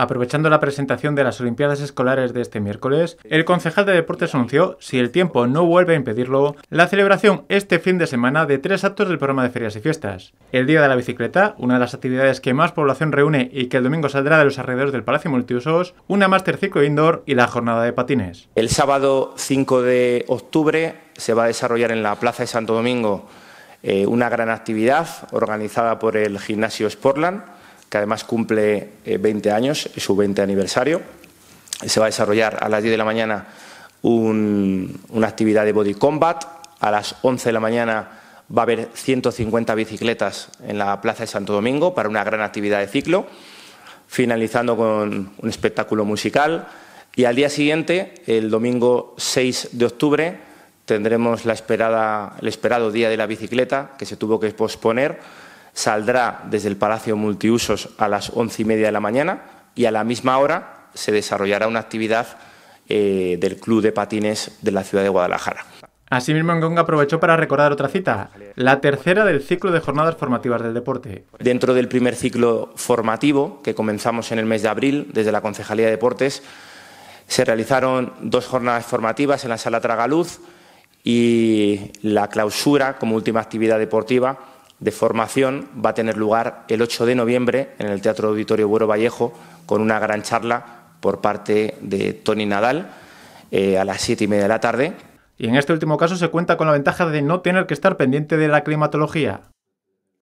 Aprovechando la presentación de las Olimpiadas Escolares de este miércoles, el concejal de Deportes anunció, si el tiempo no vuelve a impedirlo, la celebración este fin de semana de tres actos del programa de ferias y fiestas. El Día de la Bicicleta, una de las actividades que más población reúne y que el domingo saldrá de los alrededores del Palacio Multiusos, una Master Ciclo Indoor y la Jornada de Patines. El sábado 5 de octubre se va a desarrollar en la Plaza de Santo Domingo eh, una gran actividad organizada por el Gimnasio Sportland que además cumple 20 eh, años, su 20 aniversario. Se va a desarrollar a las 10 de la mañana una actividad de body combat. A las 11 de la mañana va a haber 150 bicicletas en la Plaza de Santo Domingo para una gran actividad de ciclo, finalizando con un espectáculo musical. Y al día siguiente, el domingo 6 de octubre, tendremos la esperada, el esperado Día de la Bicicleta, que se tuvo que posponer saldrá desde el Palacio Multiusos a las once y media de la mañana y a la misma hora se desarrollará una actividad eh, del Club de Patines de la ciudad de Guadalajara. Asimismo, Engonga aprovechó para recordar otra cita, la tercera del ciclo de jornadas formativas del deporte. Dentro del primer ciclo formativo, que comenzamos en el mes de abril desde la Concejalía de Deportes, se realizaron dos jornadas formativas en la Sala Tragaluz y la clausura como última actividad deportiva de formación va a tener lugar el 8 de noviembre en el Teatro Auditorio Buero Vallejo con una gran charla por parte de Tony Nadal eh, a las 7 y media de la tarde. Y en este último caso se cuenta con la ventaja de no tener que estar pendiente de la climatología.